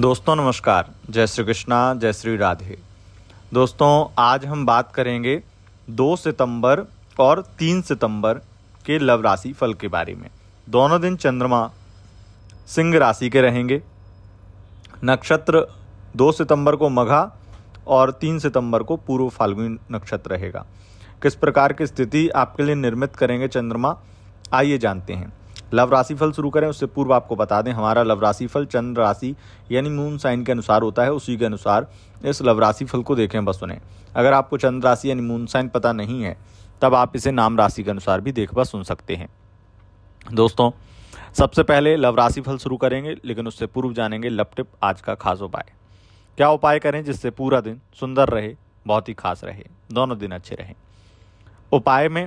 दोस्तों नमस्कार जय श्री कृष्णा जय श्री राधे दोस्तों आज हम बात करेंगे 2 सितंबर और 3 सितंबर के लव राशि फल के बारे में दोनों दिन चंद्रमा सिंह राशि के रहेंगे नक्षत्र 2 सितंबर को मघा और 3 सितंबर को पूर्व फाल्गुनी नक्षत्र रहेगा किस प्रकार की स्थिति आपके लिए निर्मित करेंगे चंद्रमा आइए जानते हैं लव राशिफल शुरू करें उससे पूर्व आपको बता दें हमारा लव राशिफल चंद्र राशि यानी मून साइन के अनुसार होता है उसी के अनुसार इस लव राशिफल को देखें बस सुने अगर आपको चंद्र राशि यानी मून साइन पता नहीं है तब आप इसे नाम राशि के अनुसार भी देख बस सुन सकते हैं दोस्तों सबसे पहले लव राशिफल शुरू करेंगे लेकिन उससे पूर्व जानेंगे लव टिप आज का खास उपाय क्या उपाय करें जिससे पूरा दिन सुंदर रहे बहुत ही खास रहे दोनों दिन अच्छे रहें उपाय में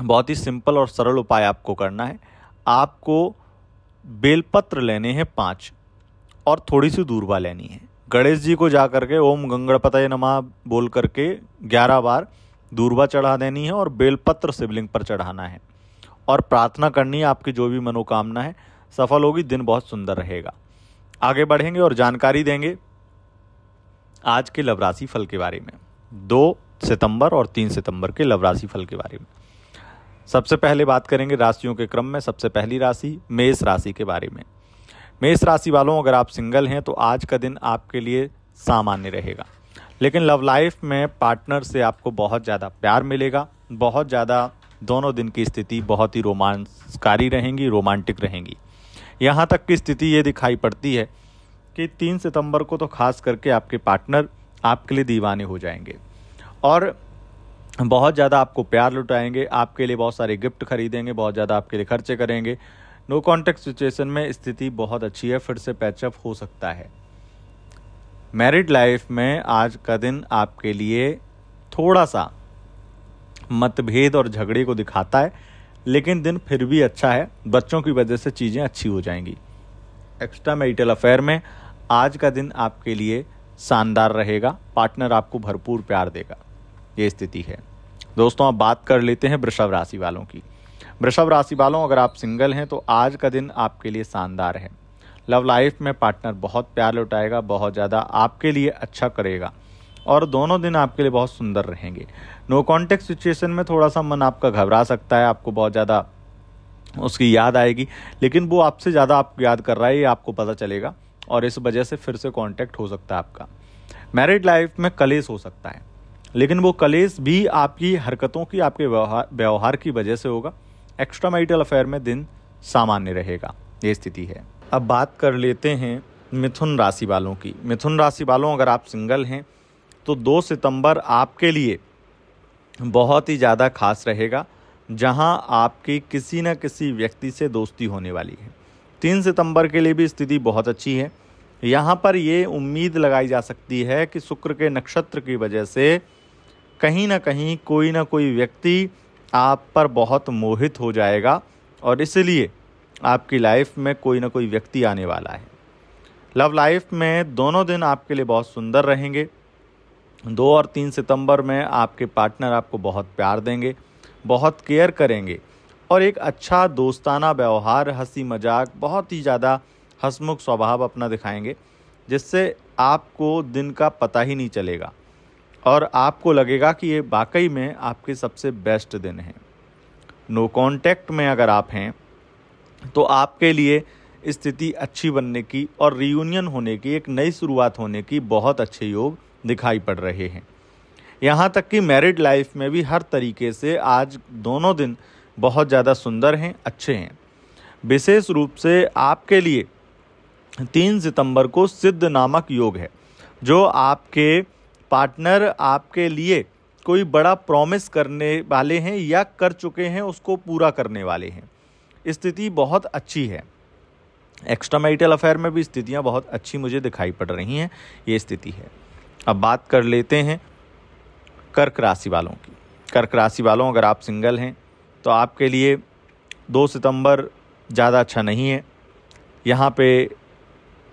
बहुत ही सिंपल और सरल उपाय आपको करना है आपको बेलपत्र लेने हैं पाँच और थोड़ी सी दूरबा लेनी है गणेश जी को जा करके ओम गंगड़पतय नमा बोल करके ग्यारह बार दूरबा चढ़ा देनी है और बेलपत्र शिवलिंग पर चढ़ाना है और प्रार्थना करनी है आपकी जो भी मनोकामना है सफल होगी दिन बहुत सुंदर रहेगा आगे बढ़ेंगे और जानकारी देंगे आज के लवराशि फल के बारे में दो सितंबर और तीन सितंबर के लवराशि फल के बारे में सबसे पहले बात करेंगे राशियों के क्रम में सबसे पहली राशि मेष राशि के बारे में मेष राशि वालों अगर आप सिंगल हैं तो आज का दिन आपके लिए सामान्य रहेगा लेकिन लव लाइफ में पार्टनर से आपको बहुत ज़्यादा प्यार मिलेगा बहुत ज़्यादा दोनों दिन की स्थिति बहुत ही रोमांसकारी रहेंगी रोमांटिक रहेंगी यहाँ तक की स्थिति ये दिखाई पड़ती है कि तीन सितंबर को तो खास करके आपके पार्टनर आपके लिए दीवाने हो जाएंगे और बहुत ज़्यादा आपको प्यार लुटाएंगे आपके लिए बहुत सारे गिफ्ट खरीदेंगे बहुत ज़्यादा आपके लिए खर्चे करेंगे नो कॉन्टेक्ट सिचुएशन में स्थिति बहुत अच्छी है फिर से पैचअप हो सकता है मैरिड लाइफ में आज का दिन आपके लिए थोड़ा सा मतभेद और झगड़े को दिखाता है लेकिन दिन फिर भी अच्छा है बच्चों की वजह से चीज़ें अच्छी हो जाएंगी एक्स्ट्रा मैरिटल अफेयर में आज का दिन आपके लिए शानदार रहेगा पार्टनर आपको भरपूर प्यार देगा ये स्थिति है दोस्तों अब बात कर लेते हैं वृषभ राशि वालों की वृषभ राशि वालों अगर आप सिंगल हैं तो आज का दिन आपके लिए शानदार है लव लाइफ में पार्टनर बहुत प्यार लौटाएगा बहुत ज़्यादा आपके लिए अच्छा करेगा और दोनों दिन आपके लिए बहुत सुंदर रहेंगे नो कॉन्टेक्ट सिचुएशन में थोड़ा सा मन आपका घबरा सकता है आपको बहुत ज़्यादा उसकी याद आएगी लेकिन वो आपसे ज़्यादा आप याद कर रहा है ये आपको पता चलेगा और इस वजह से फिर से कॉन्टैक्ट हो सकता है आपका मैरिड लाइफ में कलेस हो सकता है लेकिन वो कलेस भी आपकी हरकतों की आपके व्यवहार व्यवहार की वजह से होगा एक्स्ट्रा मैरिटल अफेयर में दिन सामान्य रहेगा ये स्थिति है अब बात कर लेते हैं मिथुन राशि वालों की मिथुन राशि वालों अगर आप सिंगल हैं तो 2 सितंबर आपके लिए बहुत ही ज़्यादा खास रहेगा जहां आपकी किसी न किसी व्यक्ति से दोस्ती होने वाली है तीन सितंबर के लिए भी स्थिति बहुत अच्छी है यहाँ पर ये उम्मीद लगाई जा सकती है कि शुक्र के नक्षत्र की वजह से कहीं ना कहीं कोई ना कोई व्यक्ति आप पर बहुत मोहित हो जाएगा और इसलिए आपकी लाइफ में कोई ना कोई व्यक्ति आने वाला है लव लाइफ में दोनों दिन आपके लिए बहुत सुंदर रहेंगे दो और तीन सितंबर में आपके पार्टनर आपको बहुत प्यार देंगे बहुत केयर करेंगे और एक अच्छा दोस्ताना व्यवहार हंसी मजाक बहुत ही ज़्यादा हंसमुख स्वभाव अपना दिखाएंगे जिससे आपको दिन का पता ही नहीं चलेगा और आपको लगेगा कि ये वाकई में आपके सबसे बेस्ट दिन हैं नो कॉन्टैक्ट में अगर आप हैं तो आपके लिए स्थिति अच्छी बनने की और रियूनियन होने की एक नई शुरुआत होने की बहुत अच्छे योग दिखाई पड़ रहे हैं यहाँ तक कि मैरिड लाइफ में भी हर तरीके से आज दोनों दिन बहुत ज़्यादा सुंदर हैं अच्छे हैं विशेष रूप से आपके लिए तीन सितंबर को सिद्ध नामक योग है जो आपके पार्टनर आपके लिए कोई बड़ा प्रॉमिस करने वाले हैं या कर चुके हैं उसको पूरा करने वाले हैं स्थिति बहुत अच्छी है एक्स्ट्रा मैरिटल अफेयर में भी स्थितियाँ बहुत अच्छी मुझे दिखाई पड़ रही हैं ये स्थिति है अब बात कर लेते हैं कर्क राशि वालों की कर्क राशि वालों अगर आप सिंगल हैं तो आपके लिए दो सितंबर ज़्यादा अच्छा नहीं है यहाँ पे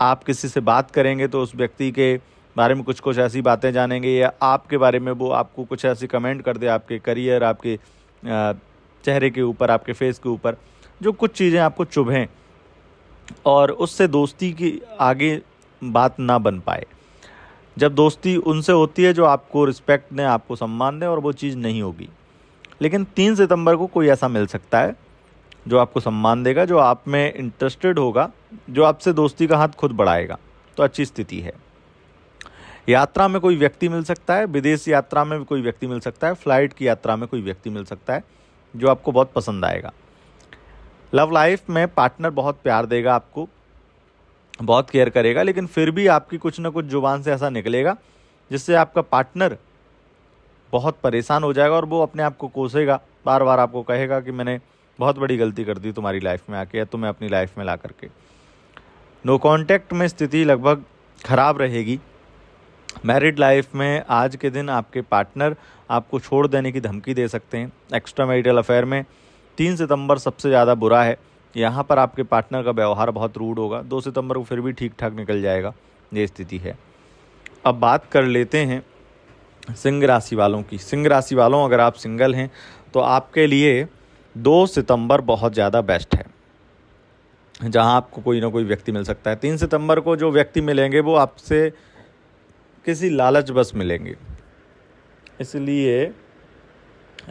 आप किसी से बात करेंगे तो उस व्यक्ति के बारे में कुछ कुछ ऐसी बातें जानेंगे या आपके बारे में वो आपको कुछ ऐसी कमेंट कर दे आपके करियर आपके चेहरे के ऊपर आपके फेस के ऊपर जो कुछ चीज़ें आपको चुभें और उससे दोस्ती की आगे बात ना बन पाए जब दोस्ती उनसे होती है जो आपको रिस्पेक्ट दें आपको सम्मान दें और वो चीज़ नहीं होगी लेकिन तीन सितंबर को कोई ऐसा मिल सकता है जो आपको सम्मान देगा जो आप में इंटरेस्टेड होगा जो आपसे दोस्ती का हाथ खुद बढ़ाएगा तो अच्छी स्थिति है यात्रा में कोई व्यक्ति मिल सकता है विदेश यात्रा में भी कोई व्यक्ति मिल सकता है फ्लाइट की यात्रा में कोई व्यक्ति मिल सकता है जो आपको बहुत पसंद आएगा लव लाइफ में पार्टनर बहुत प्यार देगा आपको बहुत केयर करेगा लेकिन फिर भी आपकी कुछ ना कुछ जुबान से ऐसा निकलेगा जिससे आपका पार्टनर बहुत परेशान हो जाएगा और वो अपने आप को कोसेगा बार बार आपको कहेगा कि मैंने बहुत बड़ी गलती कर दी तुम्हारी लाइफ में आके या तुम्हें तो अपनी लाइफ में ला करके नो कॉन्टैक्ट में स्थिति लगभग खराब रहेगी मैरिड लाइफ में आज के दिन आपके पार्टनर आपको छोड़ देने की धमकी दे सकते हैं एक्स्ट्रा मैरिटल अफेयर में तीन सितंबर सबसे ज़्यादा बुरा है यहाँ पर आपके पार्टनर का व्यवहार बहुत रूढ़ होगा दो सितंबर को फिर भी ठीक ठाक निकल जाएगा ये स्थिति है अब बात कर लेते हैं सिंह राशि वालों की सिंह राशि वालों अगर आप सिंगल हैं तो आपके लिए दो सितंबर बहुत ज़्यादा बेस्ट है जहाँ आपको कोई ना कोई व्यक्ति मिल सकता है तीन सितंबर को जो व्यक्ति मिलेंगे वो आपसे किसी लालच बस मिलेंगे इसलिए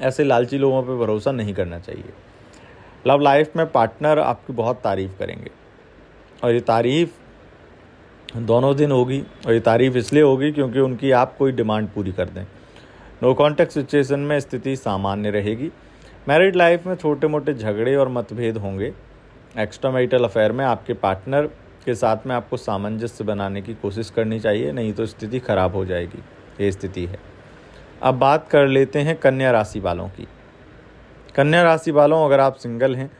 ऐसे लालची लोगों पर भरोसा नहीं करना चाहिए लव लाइफ में पार्टनर आपकी बहुत तारीफ़ करेंगे और ये तारीफ़ दोनों दिन होगी और ये तारीफ़ इसलिए होगी क्योंकि उनकी आप कोई डिमांड पूरी कर दें नो कॉन्टेक्ट सिचुएशन में स्थिति सामान्य रहेगी मैरिड लाइफ में छोटे मोटे झगड़े और मतभेद होंगे एक्स्ट्रा मैरिटल अफेयर में आपके पार्टनर के साथ में आपको सामंजस्य बनाने की कोशिश करनी चाहिए नहीं तो स्थिति खराब हो जाएगी ये स्थिति है अब बात कर लेते हैं कन्या राशि वालों की कन्या राशि वालों अगर आप सिंगल हैं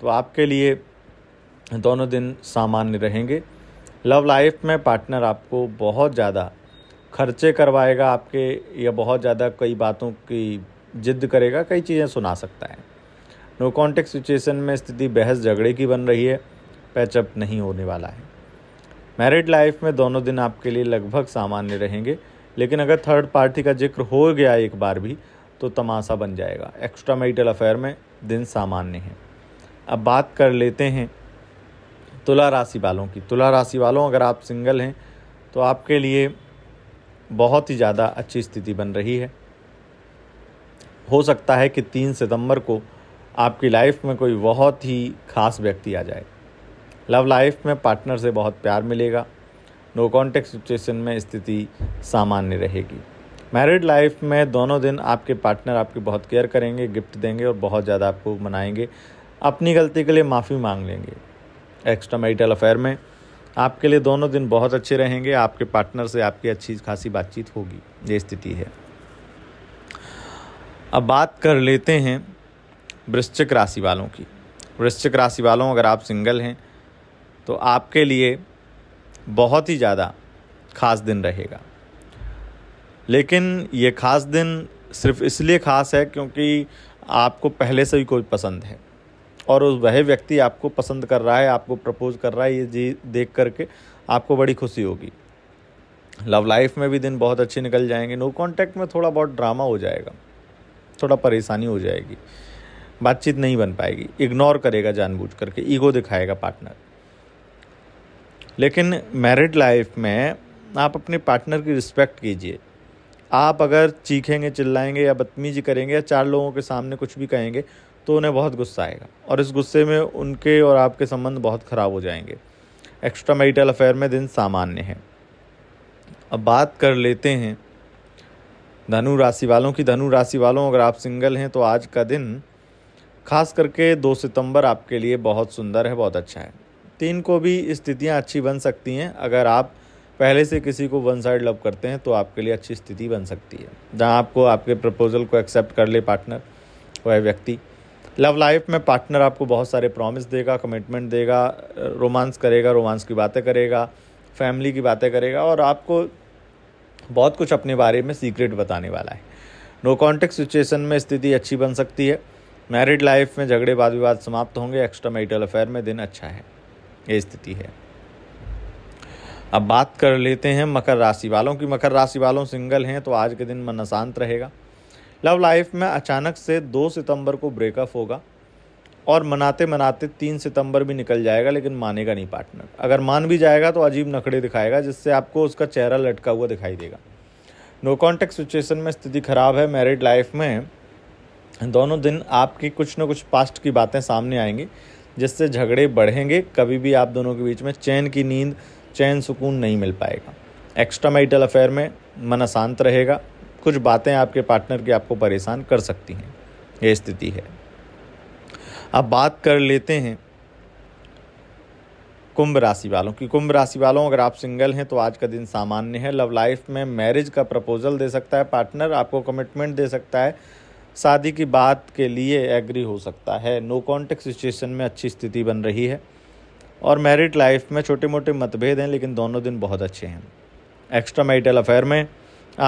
तो आपके लिए दोनों दिन सामान्य रहेंगे लव लाइफ में पार्टनर आपको बहुत ज़्यादा खर्चे करवाएगा आपके या बहुत ज़्यादा कई बातों की जिद करेगा कई चीज़ें सुना सकता है नो कॉन्टेक्ट सिचुएशन में स्थिति बहस झगड़े की बन रही है पैचअप नहीं होने वाला है मैरिड लाइफ में दोनों दिन आपके लिए लगभग सामान्य रहेंगे लेकिन अगर थर्ड पार्टी का जिक्र हो गया एक बार भी तो तमाशा बन जाएगा एक्स्ट्रा मैरिटल अफेयर में दिन सामान्य हैं अब बात कर लेते हैं तुला राशि वालों की तुला राशि वालों अगर आप सिंगल हैं तो आपके लिए बहुत ही ज़्यादा अच्छी स्थिति बन रही है हो सकता है कि तीन सितंबर को आपकी लाइफ में कोई बहुत ही खास व्यक्ति आ जाए लव लाइफ में पार्टनर से बहुत प्यार मिलेगा नो कॉन्टेक्ट सिचुएशन में स्थिति सामान्य रहेगी मैरिड लाइफ में दोनों दिन आपके पार्टनर आपकी बहुत केयर करेंगे गिफ्ट देंगे और बहुत ज़्यादा आपको मनाएंगे अपनी गलती के लिए माफ़ी मांग लेंगे एक्स्ट्रा मैरिटल अफेयर में आपके लिए दोनों दिन बहुत अच्छे रहेंगे आपके पार्टनर से आपकी अच्छी खासी बातचीत होगी ये स्थिति है अब बात कर लेते हैं वृश्चिक राशि वालों की वृश्चिक राशि वालों अगर आप सिंगल हैं तो आपके लिए बहुत ही ज़्यादा ख़ास दिन रहेगा लेकिन ये ख़ास दिन सिर्फ इसलिए ख़ास है क्योंकि आपको पहले से ही कोई पसंद है और उस वह व्यक्ति आपको पसंद कर रहा है आपको प्रपोज कर रहा है ये जी देख करके आपको बड़ी खुशी होगी लव लाइफ में भी दिन बहुत अच्छे निकल जाएंगे नो कांटेक्ट में थोड़ा बहुत ड्रामा हो जाएगा थोड़ा परेशानी हो जाएगी बातचीत नहीं बन पाएगी इग्नोर करेगा जानबूझ करके ईगो दिखाएगा पार्टनर लेकिन मैरिड लाइफ में आप अपने पार्टनर की रिस्पेक्ट कीजिए आप अगर चीखेंगे चिल्लाएंगे या बदतमीजी करेंगे या चार लोगों के सामने कुछ भी कहेंगे तो उन्हें बहुत गुस्सा आएगा और इस गुस्से में उनके और आपके संबंध बहुत ख़राब हो जाएंगे एक्स्ट्रा मैरिटल अफेयर में दिन सामान्य है अब बात कर लेते हैं धनु राशि वालों की धनु राशि वालों अगर आप सिंगल हैं तो आज का दिन खास करके दो सितंबर आपके लिए बहुत सुंदर है बहुत अच्छा है तीन को भी स्थितियाँ अच्छी बन सकती हैं अगर आप पहले से किसी को वन साइड लव करते हैं तो आपके लिए अच्छी स्थिति बन सकती है जहाँ आपको आपके प्रपोजल को एक्सेप्ट कर ले पार्टनर वह व्यक्ति लव लाइफ में पार्टनर आपको बहुत सारे प्रॉमिस देगा कमिटमेंट देगा रोमांस करेगा रोमांस की बातें करेगा फैमिली की बातें करेगा और आपको बहुत कुछ अपने बारे में सीक्रेट बताने वाला है नो कॉन्टेक्ट सिचुएशन में स्थिति अच्छी बन सकती है मैरिड लाइफ में झगड़े वाद विवाद समाप्त होंगे एक्स्ट्रा मैरिटल अफेयर में दिन अच्छा है ये स्थिति है अब बात कर लेते हैं मकर राशि वालों की मकर राशि वालों सिंगल हैं तो आज के दिन मन शांत रहेगा लव लाइफ में अचानक से दो सितंबर को ब्रेकअप होगा और मनाते मनाते तीन सितंबर भी निकल जाएगा लेकिन मानेगा नहीं पार्टनर अगर मान भी जाएगा तो अजीब नखड़े दिखाएगा जिससे आपको उसका चेहरा लटका हुआ दिखाई देगा नो कॉन्टेक्ट सिचुएशन में स्थिति खराब है मैरिड लाइफ में दोनों दिन आपकी कुछ ना कुछ पास्ट की बातें सामने आएंगी जिससे झगड़े बढ़ेंगे कभी भी आप दोनों के बीच में चैन की नींद चैन सुकून नहीं मिल पाएगा एक्स्ट्रा मैरिटल अफेयर में मन अशांत रहेगा कुछ बातें आपके पार्टनर की आपको परेशान कर सकती हैं ये स्थिति है अब बात कर लेते हैं कुंभ राशि वालों की कुंभ राशि वालों अगर आप सिंगल हैं तो आज का दिन सामान्य है लव लाइफ में मैरिज का प्रपोजल दे सकता है पार्टनर आपको कमिटमेंट दे सकता है शादी की बात के लिए एग्री हो सकता है नो कॉन्टेक्ट सिचुएशन में अच्छी स्थिति बन रही है और मैरिड लाइफ में छोटे मोटे मतभेद हैं लेकिन दोनों दिन बहुत अच्छे हैं एक्स्ट्रा मैरिटल अफेयर में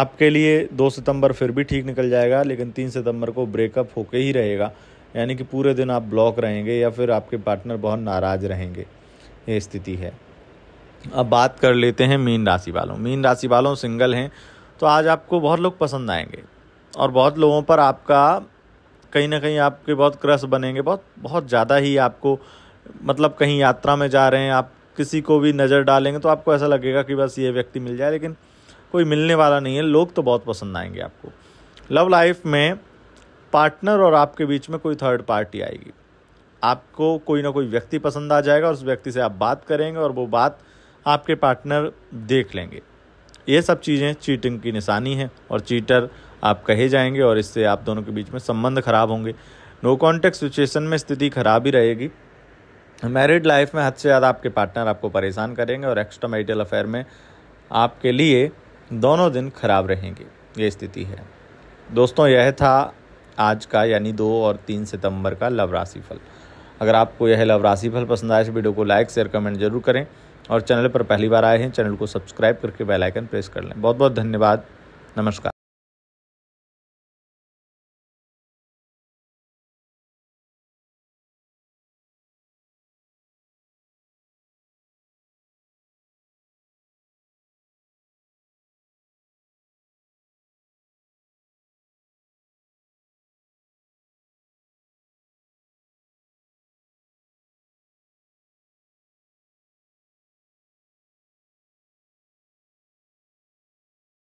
आपके लिए दो सितंबर फिर भी ठीक निकल जाएगा लेकिन तीन सितंबर को ब्रेकअप होके ही रहेगा यानी कि पूरे दिन आप ब्लॉक रहेंगे या फिर आपके पार्टनर बहुत नाराज़ रहेंगे ये स्थिति है अब बात कर लेते हैं मीन राशि वालों मीन राशि वालों सिंगल हैं तो आज आपको बहुत लोग पसंद आएंगे और बहुत लोगों पर आपका कहीं ना कहीं आपके बहुत क्रस बनेंगे बहुत बहुत ज़्यादा ही आपको मतलब कहीं यात्रा में जा रहे हैं आप किसी को भी नज़र डालेंगे तो आपको ऐसा लगेगा कि बस ये व्यक्ति मिल जाए लेकिन कोई मिलने वाला नहीं है लोग तो बहुत पसंद आएंगे आपको लव लाइफ में पार्टनर और आपके बीच में कोई थर्ड पार्टी आएगी आपको कोई ना कोई व्यक्ति पसंद आ जाएगा और उस व्यक्ति से आप बात करेंगे और वो बात आपके पार्टनर देख लेंगे ये सब चीज़ें चीटिंग की निशानी है और चीटर आप कहे जाएंगे और इससे आप दोनों के बीच में संबंध खराब होंगे नो कॉन्टेक्ट सिचुएशन में स्थिति खराब ही रहेगी मैरिड लाइफ में हद से ज़्यादा आपके पार्टनर आपको परेशान करेंगे और एक्स्ट्रा मैरिटल अफेयर में आपके लिए दोनों दिन खराब रहेंगे ये स्थिति है दोस्तों यह था आज का यानी दो और तीन सितंबर का लव राशिफल अगर आपको यह लव राशिफल पसंद आए इस वीडियो को लाइक शेयर कमेंट जरूर करें और चैनल पर पहली बार आए हैं चैनल को सब्सक्राइब करके बेल आइकन प्रेस कर लें बहुत बहुत धन्यवाद नमस्कार